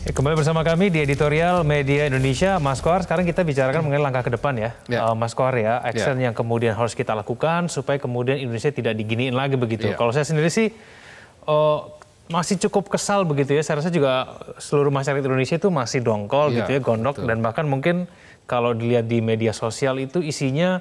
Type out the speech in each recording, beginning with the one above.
Ya, kembali bersama kami di editorial Media Indonesia, Mas Kohar. Sekarang kita bicarakan hmm. mengenai langkah ke depan ya, yeah. Ya. uh, Mas Kohar ya, ya. action yeah. yang kemudian harus kita lakukan supaya kemudian Indonesia tidak diginiin lagi begitu. Yeah. Kalau saya sendiri sih uh, masih cukup kesal begitu ya. Saya rasa juga seluruh masyarakat Indonesia itu masih dongkol yeah. gitu ya, gondok betul. dan bahkan mungkin kalau dilihat di media sosial itu isinya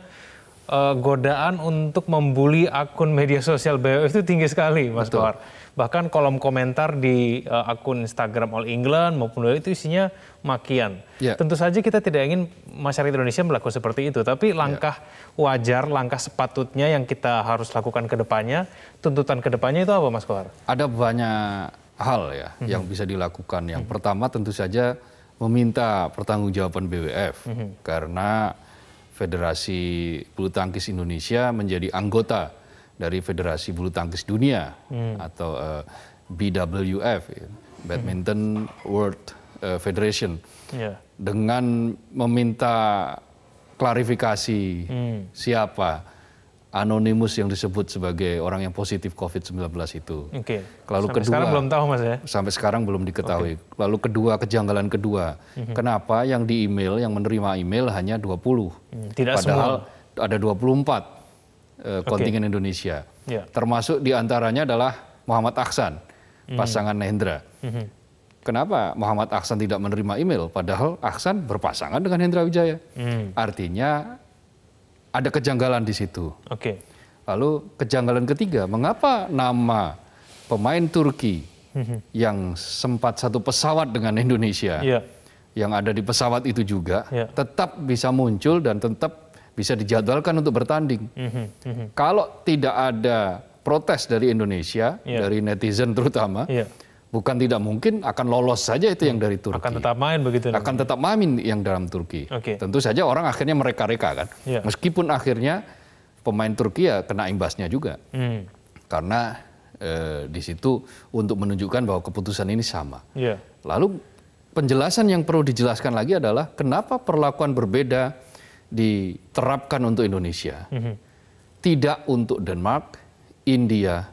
eh, godaan untuk membuli akun media sosial BWF itu tinggi sekali, Mas Betul. Kohar bahkan kolom komentar di uh, akun Instagram All England maupun e itu isinya makian. Yeah. Tentu saja kita tidak ingin masyarakat Indonesia melakukan seperti itu, tapi ya. langkah yeah. wajar, langkah sepatutnya yang kita harus lakukan ke depannya, tuntutan ke depannya itu apa Mas Kohar? Ada banyak hal ya mm -hmm. yang bisa dilakukan. Yang mm -hmm. pertama tentu saja meminta pertanggungjawaban BWF mm -hmm. karena Federasi Bulu Tangkis Indonesia menjadi anggota dari Federasi Bulu Tangkis Dunia hmm. atau uh, eh, BWF, ya, Badminton hmm. World uh, Federation, yeah. dengan meminta klarifikasi hmm. siapa anonimus yang disebut sebagai orang yang positif COVID-19 itu. Oke. Okay. Lalu sampai kedua, sekarang belum tahu mas ya? Sampai sekarang belum diketahui. Okay. Lalu kedua, kejanggalan kedua. Mm -hmm. Kenapa yang di email, yang menerima email hanya 20? Hmm, tidak Padahal semua. ada 24 uh, kontingen okay. Indonesia. Yeah. Termasuk diantaranya adalah Muhammad Aksan, mhm. pasangan mm. Hendra. Mm -hmm. Kenapa Muhammad Aksan tidak menerima email? Padahal Aksan berpasangan dengan Hendra Wijaya. Mm. Artinya ada kejanggalan di situ. Okay. Lalu kejanggalan ketiga, mengapa nama pemain Turki mhm. yang sempat satu pesawat dengan Indonesia, yeah. yang ada di pesawat itu juga, yeah. tetap bisa muncul dan tetap bisa dijadwalkan untuk bertanding. Mm-hmm. Mm-hmm. Kalau tidak ada protes dari Indonesia, yeah. dari netizen terutama, yeah. bukan tidak mungkin akan lolos saja itu yang dari Turki. Akan tetap main begitu. Akan nanti. tetap main yang dalam Turki. Okay. Tentu saja orang akhirnya mereka-reka kan. Yeah. Meskipun akhirnya pemain Turki ya kena imbasnya juga. Mm. Karena eh, di situ untuk menunjukkan bahwa keputusan ini sama. Yeah. Lalu penjelasan yang perlu dijelaskan lagi adalah kenapa perlakuan berbeda diterapkan untuk Indonesia. Mm-hmm. Tidak untuk Denmark, India,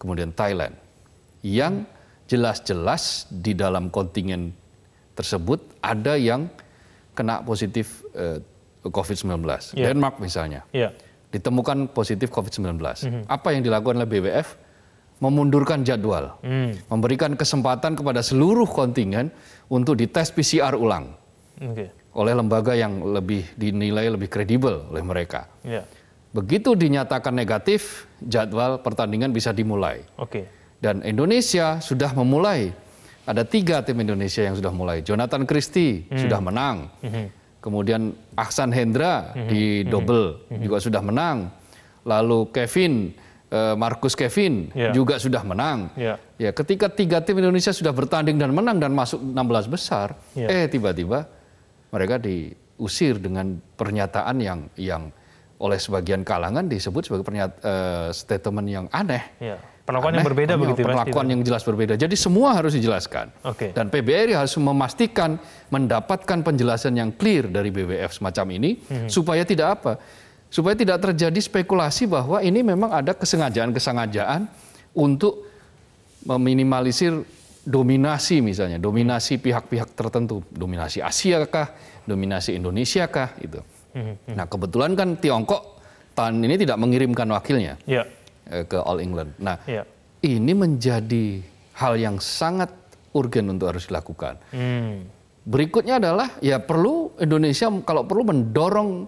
kemudian Thailand. Yang jelas-jelas di dalam kontingen tersebut ada yang kena positif uh, COVID-19. Yeah. Denmark misalnya. Yeah. Ditemukan positif COVID-19. Mm-hmm. Apa yang dilakukan oleh BWF? Memundurkan jadwal. Mm. Memberikan kesempatan kepada seluruh kontingen untuk dites PCR ulang. Okay oleh lembaga yang lebih dinilai lebih kredibel oleh mereka. Ya. Begitu dinyatakan negatif, jadwal pertandingan bisa dimulai. Oke. Okay. Dan Indonesia sudah memulai. Ada tiga tim Indonesia yang sudah mulai. Jonathan Christie hmm. sudah menang. Hmm. Kemudian Aksan Hendra hmm. di hmm. double hmm. juga sudah menang. Lalu Kevin eh, Markus Kevin yeah. juga sudah menang. Yeah. Ya, ketika tiga tim Indonesia sudah bertanding dan menang dan masuk 16 besar, yeah. eh tiba-tiba mereka diusir dengan pernyataan yang yang oleh sebagian kalangan disebut sebagai pernyata, uh, eh, statement yang aneh. Ya. Perlakuan aneh, yang berbeda aneh, begitu. Ya, perlakuan ya. yang jelas berbeda. Jadi semua harus dijelaskan. Okay. Dan PBRI harus memastikan mendapatkan penjelasan yang clear dari BWF semacam ini hmm. supaya tidak apa? Supaya tidak terjadi spekulasi bahwa ini memang ada kesengajaan-kesengajaan untuk meminimalisir dominasi misalnya, dominasi pihak-pihak tertentu, dominasi Asia kah, dominasi Indonesia kah itu. Mm-hmm. Nah kebetulan kan Tiongkok tahun ini tidak mengirimkan wakilnya ya. Eh, ke All England. Nah ya. ini menjadi hal yang sangat urgen untuk harus dilakukan. Hmm. Berikutnya adalah ya perlu Indonesia kalau perlu mendorong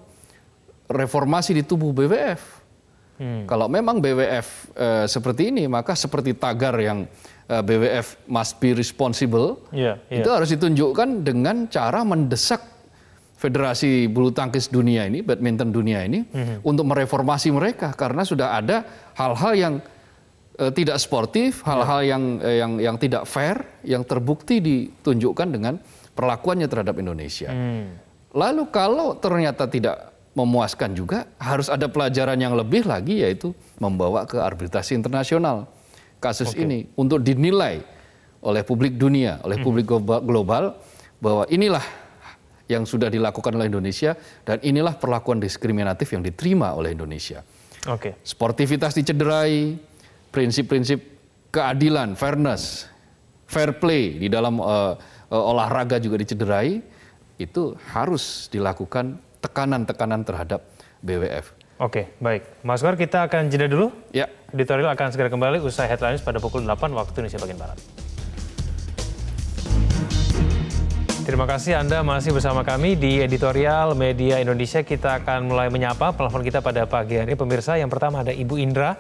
reformasi di tubuh BWF. Hmm. Kalau memang BWF eh, seperti ini maka seperti tagar yang Eh, BWF must be responsible, yeah, yeah. itu harus ditunjukkan dengan cara mendesak Federasi Bulu Tangkis Dunia ini, badminton dunia ini, mm -hmm. untuk mereformasi mereka karena sudah ada hal-hal yang uh, tidak sportif, hal-hal yeah. yang uh, yang yang tidak fair, yang terbukti ditunjukkan dengan perlakuannya terhadap Indonesia. Mm. Lalu kalau ternyata tidak memuaskan juga harus ada pelajaran yang lebih lagi yaitu membawa ke arbitrasi internasional kasus okay. ini untuk dinilai oleh publik dunia, oleh hmm. publik global bahwa inilah yang sudah dilakukan oleh Indonesia dan inilah perlakuan diskriminatif yang diterima oleh Indonesia. Oke. Okay. Sportivitas dicederai, prinsip-prinsip keadilan, fairness, fair play di dalam uh, uh, olahraga juga dicederai, itu harus dilakukan tekanan-tekanan terhadap BWF. Oke, baik. Mas Gor, kita akan jeda dulu. Ya. Editorial akan segera kembali usai headlines pada pukul 8 waktu Indonesia bagian Barat. Terima kasih Anda masih bersama kami di editorial Media Indonesia. Kita akan mulai menyapa pelafon kita pada pagi hari Pemirsa, yang pertama ada Ibu Indra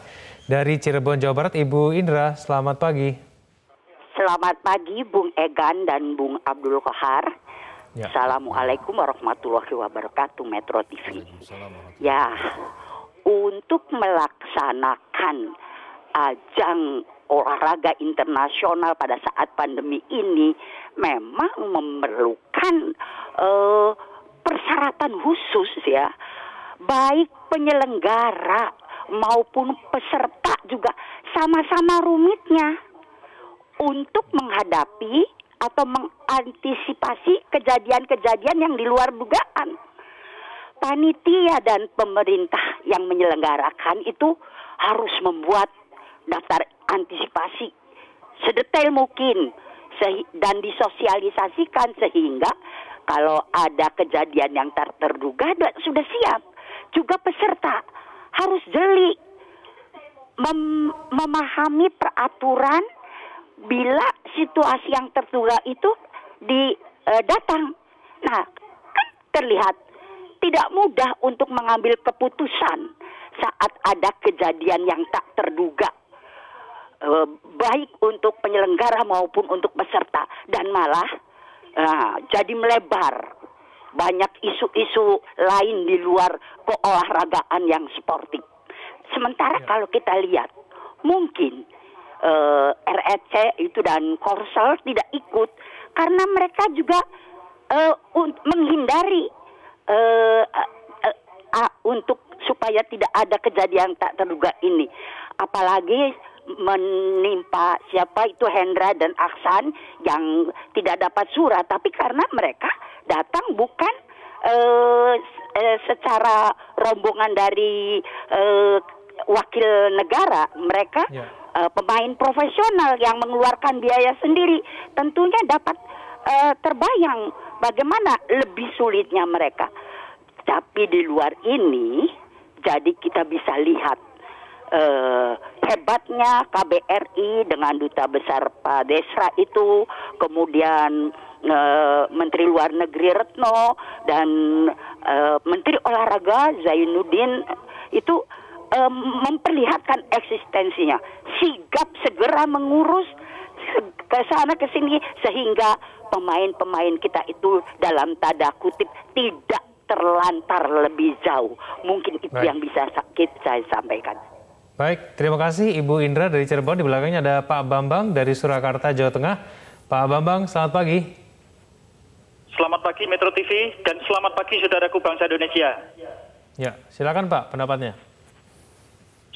dari Cirebon, Jawa Barat. Ibu Indra, selamat pagi. Selamat pagi Bung Egan dan Bung Abdul Kohar. Ya. Assalamualaikum warahmatullahi wabarakatuh Metro TV. Ya, untuk melaksanakan ajang olahraga internasional pada saat pandemi ini memang memerlukan uh, persyaratan khusus ya, baik penyelenggara maupun peserta juga sama-sama rumitnya untuk menghadapi atau mengantisipasi kejadian-kejadian yang di luar dugaan. Panitia dan pemerintah yang menyelenggarakan itu harus membuat daftar antisipasi sedetail mungkin dan disosialisasikan sehingga kalau ada kejadian yang tak terduga sudah siap. Juga peserta harus jeli mem memahami peraturan bila situasi yang terduga itu di uh, datang. Nah, kan terlihat tidak mudah untuk mengambil keputusan saat ada kejadian yang tak terduga eh, baik untuk penyelenggara maupun untuk peserta dan malah eh, jadi melebar banyak isu-isu lain di luar keolahragaan yang sportif. Sementara ya. kalau kita lihat mungkin uh, itu dan Korsel tidak ikut karena mereka juga eh, un- menghindari uh, uh, uh, untuk supaya tidak ada kejadian tak terduga ini apalagi menimpa siapa itu Hendra dan Aksan yang tidak dapat surat tapi karena mereka datang bukan uh, uh, secara rombongan dari uh, wakil negara mereka yeah uh, pemain profesional yang mengeluarkan biaya sendiri tentunya dapat uh, terbayang bagaimana lebih sulitnya mereka. Tapi di luar ini jadi kita bisa lihat eh, hebatnya KBRI dengan duta besar Pak Desra itu, kemudian eh, Menteri Luar Negeri Retno dan eh, Menteri Olahraga Zainuddin itu um, memperlihatkan eksistensinya, sigap segera mengurus ke sana ke sini sehingga pemain-pemain kita itu dalam tanda kutip tidak terlantar lebih jauh. Mungkin itu Baik. yang bisa sakit saya sampaikan. Baik, terima kasih Ibu Indra dari Cirebon. Di belakangnya ada Pak Bambang dari Surakarta, Jawa Tengah. Pak Bambang, selamat pagi. Selamat pagi Metro TV dan selamat pagi saudaraku bangsa Indonesia. Ya, silakan Pak pendapatnya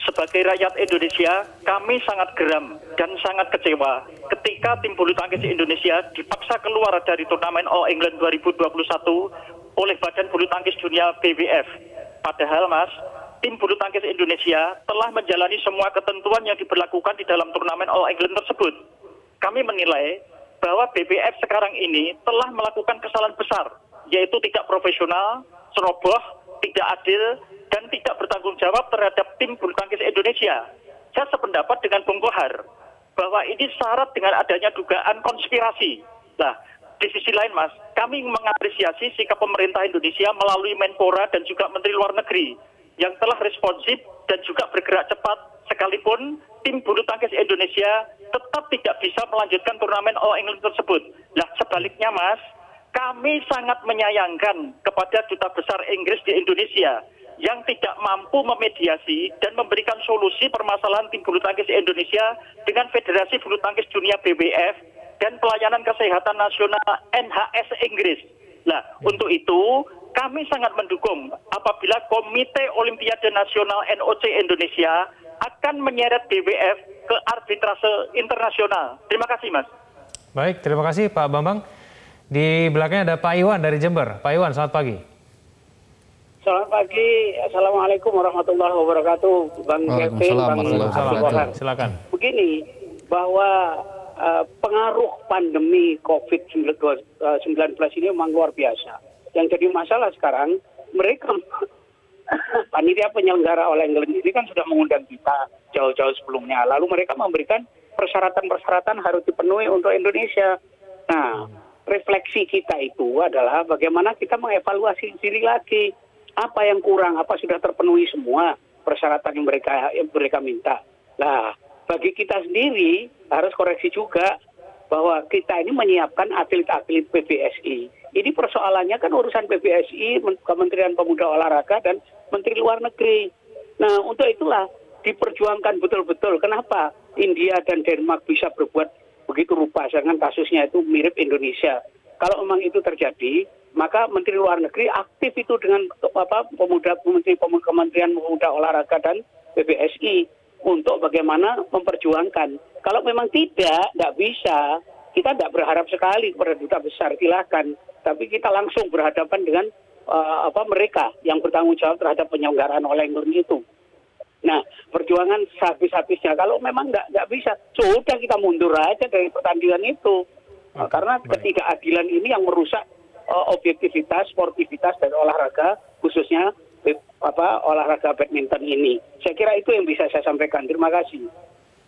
sebagai rakyat Indonesia, kami sangat geram dan sangat kecewa ketika tim bulu tangkis Indonesia dipaksa keluar dari turnamen All England 2021 oleh Badan Bulu Tangkis Dunia BWF. Padahal, Mas, tim bulu tangkis Indonesia telah menjalani semua ketentuan yang diberlakukan di dalam turnamen All England tersebut. Kami menilai bahwa BWF sekarang ini telah melakukan kesalahan besar, yaitu tidak profesional, seroboh, tidak adil, dan tidak bertanggung jawab terhadap tim bulu tangkis Indonesia. Saya sependapat dengan Bung Kohar bahwa ini syarat dengan adanya dugaan konspirasi. Nah, di sisi lain Mas, kami mengapresiasi sikap pemerintah Indonesia melalui Menpora dan juga Menteri Luar Negeri yang telah responsif dan juga bergerak cepat sekalipun tim bulu tangkis Indonesia tetap tidak bisa melanjutkan turnamen All England tersebut. Nah, sebaliknya Mas, kami sangat menyayangkan kepada duta besar Inggris di Indonesia yang tidak mampu memediasi dan memberikan solusi permasalahan tim bulu tangkis Indonesia dengan Federasi Bulu Tangkis Dunia BWF dan Pelayanan Kesehatan Nasional NHS Inggris. Nah, untuk itu kami sangat mendukung apabila Komite Olimpiade Nasional NOC Indonesia akan menyeret BWF ke arbitrase internasional. Terima kasih, Mas. Baik, terima kasih Pak Bambang. Di belakangnya ada Pak Iwan dari Jember. Pak Iwan, selamat pagi. Selamat pagi, assalamualaikum warahmatullahi wabarakatuh, Bang Kevin, Bang Abdul Silakan. Begini, bahwa uh, pengaruh pandemi COVID-19 eh, ini memang luar biasa. Yang jadi masalah sekarang, mereka panitia penyelenggara oleh England ini kan sudah mengundang kita jauh-jauh sebelumnya. Lalu mereka memberikan persyaratan-persyaratan harus dipenuhi untuk Indonesia. Nah, refleksi kita itu adalah bagaimana kita mengevaluasi diri lagi apa yang kurang, apa sudah terpenuhi semua persyaratan yang mereka yang mereka minta. Nah, bagi kita sendiri harus koreksi juga bahwa kita ini menyiapkan atlet-atlet PBSI. Ini persoalannya kan urusan PBSI, Kementerian Pemuda Olahraga dan Menteri Luar Negeri. Nah, untuk itulah diperjuangkan betul-betul. Kenapa India dan Denmark bisa berbuat begitu rupa sedangkan kasusnya itu mirip Indonesia. Kalau memang itu terjadi, maka Menteri Luar Negeri aktif itu dengan apa pemuda Menteri Kementerian Pemuda Olahraga dan PBSI untuk bagaimana memperjuangkan. Kalau memang tidak, tidak bisa, kita tidak berharap sekali kepada duta besar, silakan. Tapi kita langsung berhadapan dengan uh, apa mereka yang bertanggung jawab terhadap penyelenggaraan oleh Indonesia itu. Nah, perjuangan habis-habisnya. Kalau memang tidak nggak bisa, sudah kita mundur aja dari pertandingan itu. Nah, karena ketidakadilan ini yang merusak Eh, objektivitas, sportivitas dan olahraga khususnya eh, apa olahraga badminton ini. Saya kira itu yang bisa saya sampaikan. Terima kasih.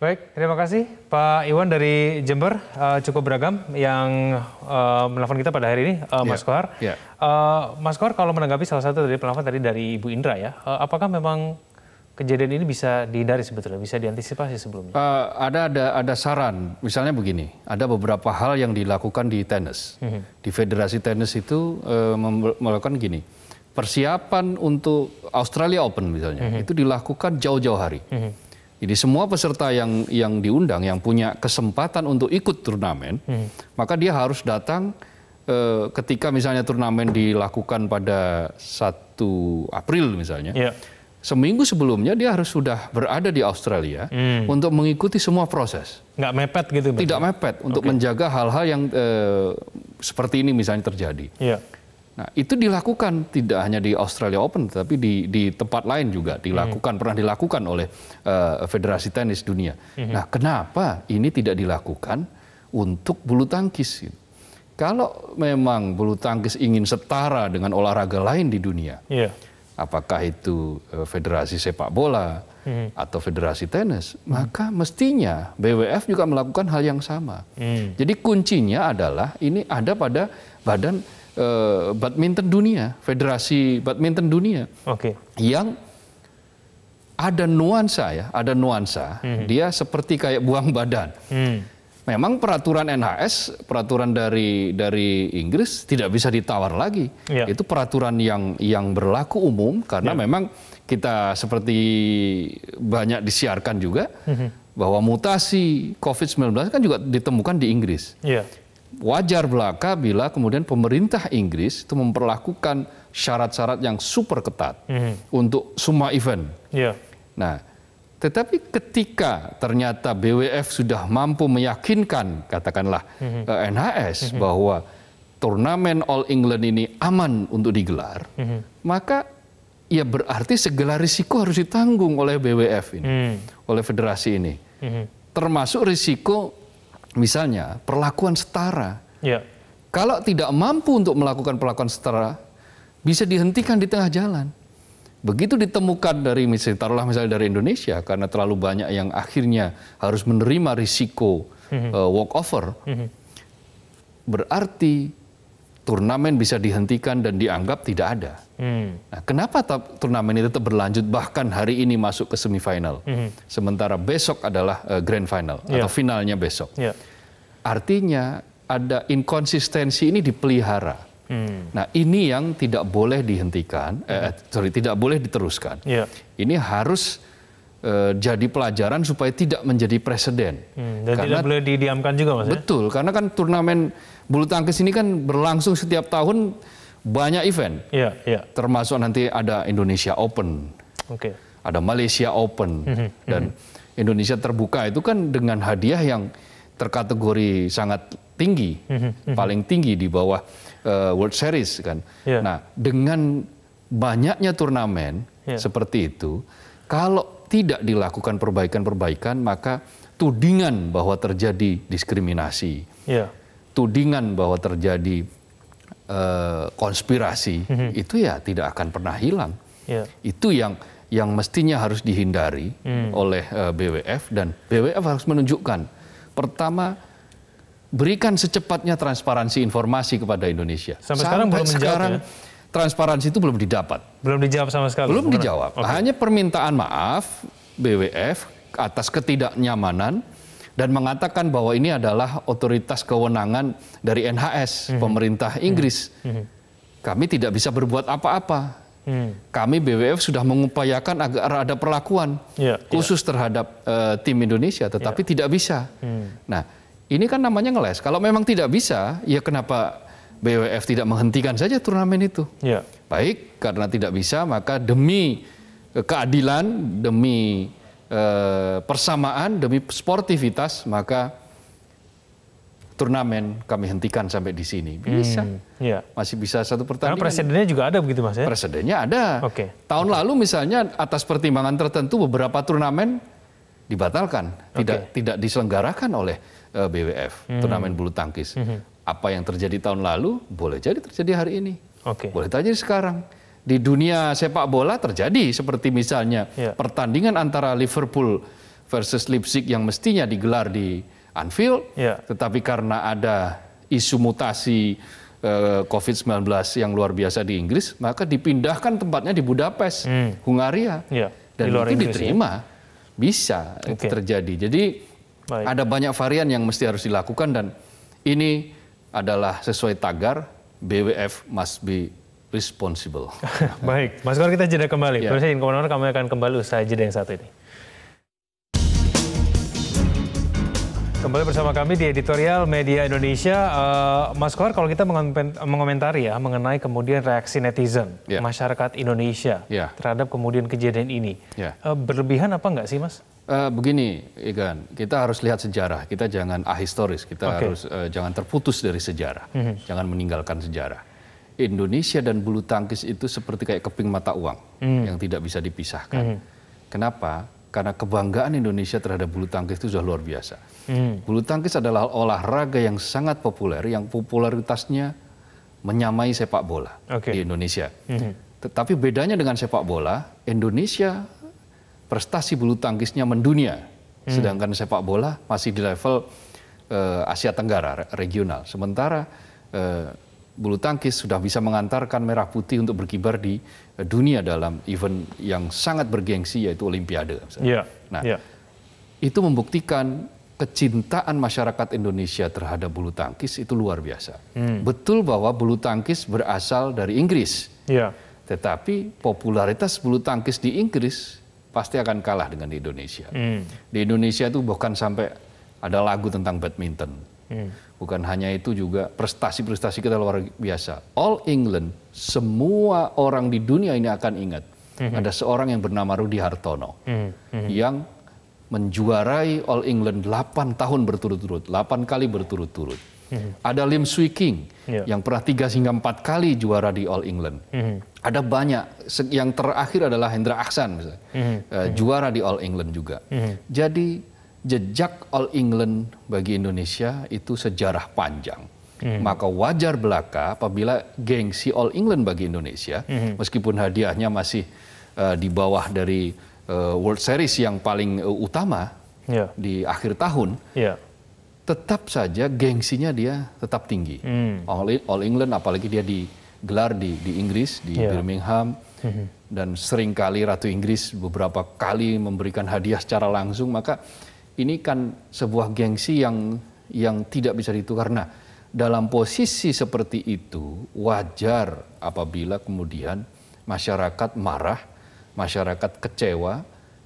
Baik, terima kasih Pak Iwan dari Jember, uh, cukup beragam yang uh, menelpon kita pada hari ini, uh, Mas yeah. Kohar. Yeah. Iya. Uh, Mas Kohar, kalau menanggapi salah satu dari penelpon tadi dari Ibu Indra ya, uh, apakah memang kejadian ini bisa dihindari sebetulnya, bisa diantisipasi sebelumnya? Uh, ada ada ada saran, misalnya begini, ada beberapa hal yang dilakukan di tenis, mm -hmm. di federasi tenis itu uh, melakukan gini, persiapan untuk Australia Open misalnya, mm -hmm. itu dilakukan jauh-jauh hari. Mm -hmm. Jadi semua peserta yang yang diundang yang punya kesempatan untuk ikut turnamen, hmm. maka dia harus datang e, ketika misalnya turnamen dilakukan pada 1 April misalnya. Yeah seminggu sebelumnya dia harus sudah berada di Australia hmm. untuk mengikuti semua proses. Nggak mepet gitu? Berarti? Tidak mepet untuk okay. menjaga hal-hal yang eh, seperti ini misalnya terjadi. Yeah. Nah itu dilakukan tidak hanya di Australia Open tapi di, di tempat lain juga dilakukan hmm. pernah dilakukan oleh eh, Federasi Tenis Dunia. Hmm. Nah kenapa ini tidak dilakukan untuk bulu tangkis? Kalau memang bulu tangkis ingin setara dengan olahraga lain di dunia. Yeah apakah itu eh, federasi sepak bola hmm. atau federasi tenis, hmm. maka mestinya BWF juga melakukan hal yang sama. Hmm. Jadi kuncinya adalah ini ada pada badan eh, badminton dunia, federasi badminton dunia, okay. yang ada nuansa ya, ada nuansa, hmm. dia seperti kayak buang badan. Hmm memang peraturan NHS, peraturan dari dari Inggris tidak bisa ditawar lagi. Ya. Itu peraturan yang yang berlaku umum karena ya. memang kita seperti banyak disiarkan juga mm-hmm. bahwa mutasi COVID-19 kan juga ditemukan di Inggris. Ya. Wajar belaka bila kemudian pemerintah Inggris itu memperlakukan syarat-syarat yang super ketat mm-hmm. untuk semua event. Ya. Nah, tetapi ketika ternyata BWF sudah mampu meyakinkan, katakanlah mm-hmm. Eh, NHS mm-hmm. bahwa turnamen All England ini aman untuk digelar, mm-hmm. maka ya berarti segala risiko harus ditanggung oleh BWF ini, mm. oleh federasi ini, mm-hmm. termasuk risiko misalnya perlakuan setara. Yeah. Kalau tidak mampu untuk melakukan perlakuan setara, bisa dihentikan di tengah jalan. Begitu ditemukan dari misalnya, taruhlah misalnya dari Indonesia, karena terlalu banyak yang akhirnya harus menerima risiko mm-hmm. uh, walk over, mm-hmm. berarti turnamen bisa dihentikan dan dianggap tidak ada. Mm. Nah, kenapa turnamen ini tetap berlanjut bahkan hari ini masuk ke semifinal, mm-hmm. sementara besok adalah uh, grand final yeah. atau ya. finalnya besok. Yeah. Artinya ada inkonsistensi ini dipelihara Hmm. Nah ini yang tidak boleh dihentikan, eh, hmm. sorry tidak boleh diteruskan. Yeah. Ini harus eh, jadi pelajaran supaya tidak menjadi presiden. Hmm, dan karena, tidak boleh didiamkan juga mas. Ya? Betul, karena kan turnamen bulu tangkis ini kan berlangsung setiap tahun banyak event. Yeah, yeah. Termasuk nanti ada Indonesia Open, okay. ada Malaysia Open, hmm, -hmm, dan -hmm. Indonesia terbuka itu kan dengan hadiah yang terkategori sangat tertinggi, mhm, mhm. paling tinggi di bawah uh, World Series kan. Yeah. Nah, dengan banyaknya turnamen yeah. seperti itu, kalau tidak dilakukan perbaikan-perbaikan maka tudingan bahwa terjadi diskriminasi, yeah. tudingan bahwa terjadi uh, konspirasi mm -hmm. itu ya tidak akan pernah hilang. Yeah. Itu yang yang mestinya harus dihindari hmm. oleh eh, BWF dan BWF harus menunjukkan pertama berikan secepatnya transparansi informasi kepada Indonesia. Sampai, Sampai sekarang belum sekarang, ya? Transparansi itu belum didapat. Belum dijawab sama sekali. Belum dijawab. Okay. Hanya permintaan maaf BWF atas ketidaknyamanan dan mengatakan bahwa ini adalah otoritas kewenangan dari NHS, mm -hmm. pemerintah mhm. Inggris. Mm -hmm. Kami tidak bisa berbuat apa-apa. Mm. Kami BWF sudah mengupayakan agar ada perlakuan yeah, khusus yeah. terhadap uh, tim Indonesia, tetapi yeah. tidak bisa. Mm. Nah, ini kan namanya ngeles. Kalau memang tidak bisa, ya kenapa BWF tidak menghentikan saja turnamen itu? Ya. Baik, karena tidak bisa, maka demi keadilan, demi eh, persamaan, demi sportivitas, maka turnamen kami hentikan sampai di sini. Bisa. Hmm, ya. Masih bisa satu pertandingan. Karena presidennya juga ada begitu Mas ya? Presidennya ada. Oke. Okay. Tahun okay. lalu misalnya atas pertimbangan tertentu beberapa turnamen dibatalkan, okay. tidak diselenggarakan oleh Eh, BWF, hmm. turnamen bulu tangkis. Hmm. Apa yang terjadi tahun lalu boleh jadi terjadi hari ini. Okay. Boleh terjadi sekarang. Di dunia sepak bola terjadi seperti misalnya yeah. pertandingan antara Liverpool versus Leipzig yang mestinya digelar di Anfield, yeah. tetapi karena ada isu mutasi eh, COVID-19 yang luar biasa di Inggris, maka dipindahkan tempatnya di Budapest, hmm. Hungaria. Yeah. Dan di luar itu Inggris, ya? diterima. Ya? Bisa okay. terjadi. Jadi Baik. Ada banyak varian yang mesti harus dilakukan dan ini adalah sesuai tagar BWF must be responsible. Baik, Mas Gor kita jeda kembali. Ya. Pemirsa Inkomanor kami akan kembali usai jeda yang satu ini. Kembali bersama kami di editorial Media Indonesia. Uh, Mas Kohar, kalau kita mengomentari ya mengenai kemudian reaksi netizen yeah. masyarakat Indonesia yeah. terhadap kemudian kejadian ini, yeah. Ya. uh, berlebihan apa enggak sih, Mas? Uh, begini, Igan, kita harus lihat sejarah. Kita jangan ahistoris, kita okay. harus uh, jangan terputus dari sejarah, mm -hmm. jangan meninggalkan sejarah. Indonesia dan bulu tangkis itu seperti kayak keping mata uang mm. yang tidak bisa dipisahkan. Mm. Kenapa? Karena kebanggaan Indonesia terhadap bulu tangkis itu sudah luar biasa. Mm. Bulu tangkis adalah olahraga yang sangat populer, yang popularitasnya menyamai sepak bola okay. di Indonesia. Mm -hmm. Tetapi bedanya dengan sepak bola, Indonesia prestasi bulu tangkisnya mendunia, hmm. sedangkan sepak bola masih di level uh, Asia Tenggara regional. Sementara uh, bulu tangkis sudah bisa mengantarkan merah putih untuk berkibar di eh, dunia dalam event yang sangat bergengsi yaitu Olimpiade. Iya, nah, yeah. itu membuktikan kecintaan masyarakat Indonesia terhadap bulu tangkis itu luar biasa. Hmm. Betul bahwa bulu tangkis berasal dari Inggris, yeah. tetapi popularitas bulu tangkis di Inggris pasti akan kalah dengan hmm. di Indonesia. Mm. Di Indonesia itu bahkan sampai ada lagu tentang badminton. Mm. Bukan hanya itu juga prestasi-prestasi kita luar biasa. All England, semua orang di dunia ini akan ingat. Hmm. Ada seorang yang bernama Rudy Hartono mm Hmm. yang menjuarai All England 8 tahun berturut-turut, 8 kali berturut-turut. Mm -hmm. Ada Lim Swee King yeah. yang pernah tiga hingga empat kali juara di All England. Mm -hmm ada banyak yang terakhir adalah Hendra Aksan mm -hmm. uh, juara di All England juga mm -hmm. jadi jejak All England bagi Indonesia itu sejarah panjang mm -hmm. maka wajar belaka apabila gengsi All England bagi Indonesia mm -hmm. meskipun hadiahnya masih uh, di bawah dari uh, World Series yang paling uh, utama yeah. di akhir tahun yeah tetap saja gengsinya dia tetap tinggi. Mm. All England apalagi dia di gelar di di Inggris di yeah. Birmingham mm-hmm. dan seringkali Ratu Inggris beberapa kali memberikan hadiah secara langsung maka ini kan sebuah gengsi yang yang tidak bisa ditukar. Nah, dalam posisi seperti itu wajar apabila kemudian masyarakat marah, masyarakat kecewa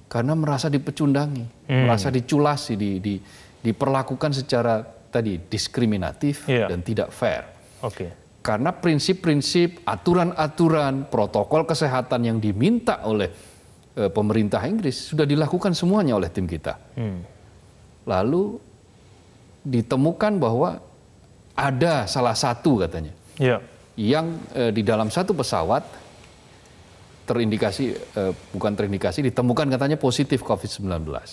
karena merasa dipecundangi, hmm. merasa diculasi, di, di, diperlakukan secara tadi diskriminatif yeah. dan tidak fair. Oke. Okay. Karena prinsip-prinsip, aturan-aturan, protokol kesehatan yang diminta oleh e, pemerintah Inggris sudah dilakukan semuanya oleh tim kita. Hmm. Lalu ditemukan bahwa ada salah satu katanya yeah. yang e, di dalam satu pesawat terindikasi e, bukan terindikasi ditemukan katanya positif COVID-19.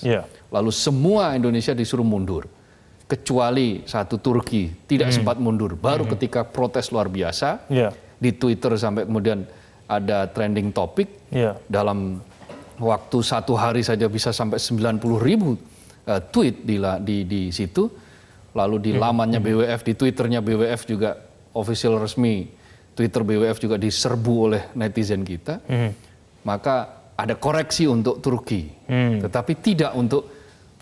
Yeah. Lalu semua Indonesia disuruh mundur kecuali satu Turki tidak hmm. sempat mundur. Baru hmm. ketika protes luar biasa yeah. di Twitter sampai kemudian ada trending topic yeah. dalam waktu satu hari saja bisa sampai 90 ribu uh, tweet di, di di situ. Lalu di lamanya hmm. lamannya hmm. BWF, di Twitternya BWF juga official resmi Twitter BWF juga diserbu oleh netizen kita. Hmm. Maka ada koreksi untuk Turki, hmm. tetapi tidak untuk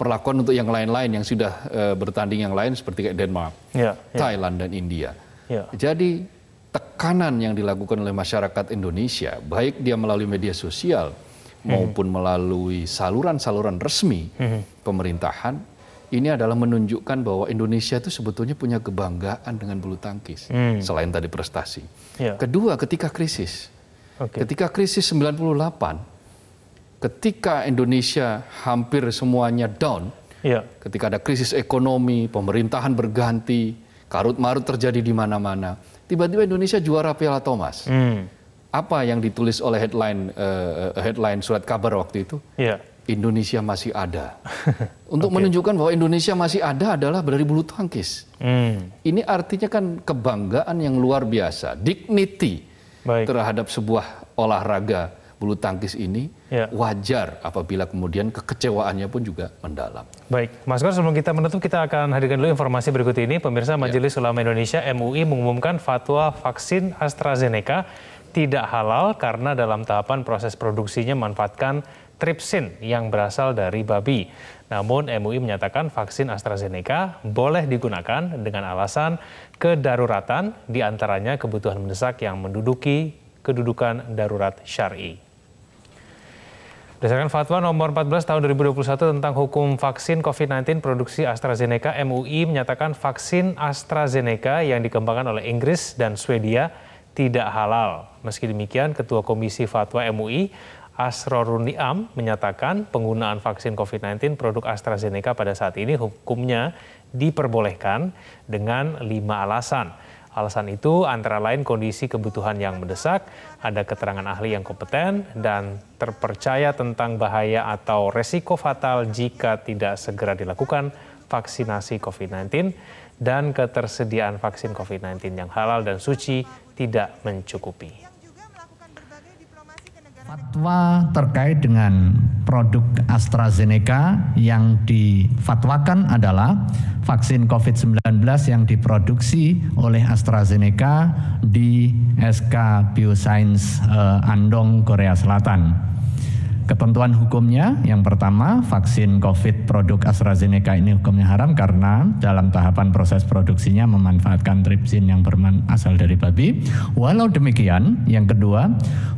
perlakuan untuk yang lain-lain yang sudah uh, bertanding yang lain seperti kayak Denmark, yeah, yeah. Thailand dan India. Yeah. Jadi tekanan yang dilakukan oleh masyarakat Indonesia, baik dia melalui media sosial hmm maupun melalui saluran-saluran resmi hmm pemerintahan, ini adalah menunjukkan bahwa Indonesia itu sebetulnya punya kebanggaan dengan bulu tangkis mm. selain tadi prestasi. Yeah. Kedua, ketika krisis, okay. ketika krisis 98 ketika Indonesia hampir semuanya down, ya. ketika ada krisis ekonomi, pemerintahan berganti, karut marut terjadi di mana-mana, tiba-tiba Indonesia juara Piala Thomas. Hmm. Apa yang ditulis oleh headline uh, headline surat kabar waktu itu? Ya. Indonesia masih ada. Untuk okay. menunjukkan bahwa Indonesia masih ada adalah dari bulu tangkis. Hmm. Ini artinya kan kebanggaan yang luar biasa, dignity Baik. terhadap sebuah olahraga bulu tangkis ini ya. wajar apabila kemudian kekecewaannya pun juga mendalam. Baik, Mas Gor, sebelum kita menutup kita akan hadirkan dulu informasi berikut ini. Pemirsa ya. Majelis ya. Ulama Indonesia MUI mengumumkan fatwa vaksin AstraZeneca tidak halal karena dalam tahapan proses produksinya memanfaatkan tripsin yang berasal dari babi. Namun MUI menyatakan vaksin AstraZeneca boleh digunakan dengan alasan kedaruratan diantaranya kebutuhan mendesak yang menduduki kedudukan darurat syari. Berdasarkan fatwa nomor 14 tahun 2021 tentang hukum vaksin COVID-19 produksi AstraZeneca, MUI menyatakan vaksin AstraZeneca yang dikembangkan oleh Inggris dan Swedia tidak halal. Meski demikian, Ketua Komisi Fatwa MUI Asrorun Niam menyatakan penggunaan vaksin COVID-19 produk AstraZeneca pada saat ini hukumnya diperbolehkan dengan lima alasan. Alasan itu antara lain kondisi kebutuhan yang mendesak, ada keterangan ahli yang kompeten, dan terpercaya tentang bahaya atau resiko fatal jika tidak segera dilakukan vaksinasi COVID-19 dan ketersediaan vaksin COVID-19 yang halal dan suci tidak mencukupi. Fatwa terkait dengan produk AstraZeneca yang difatwakan adalah vaksin COVID-19 yang diproduksi oleh AstraZeneca di SK Bioscience eh, Andong, Korea Selatan ketentuan hukumnya yang pertama vaksin COVID produk AstraZeneca ini hukumnya haram karena dalam tahapan proses produksinya memanfaatkan tripsin yang berman asal dari babi. Walau demikian, yang kedua,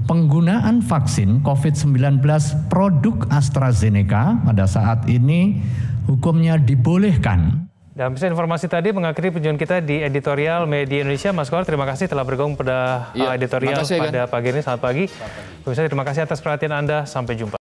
penggunaan vaksin COVID-19 produk AstraZeneca pada saat ini hukumnya dibolehkan dan bisa informasi tadi mengakhiri perjumpaan kita di editorial Media Indonesia. Mas Kor, terima kasih telah bergabung pada iya, uh, ya, editorial kasih, pada kan? pagi ini. Selamat pagi. Pemirsa, terima kasih atas perhatian Anda. Sampai jumpa.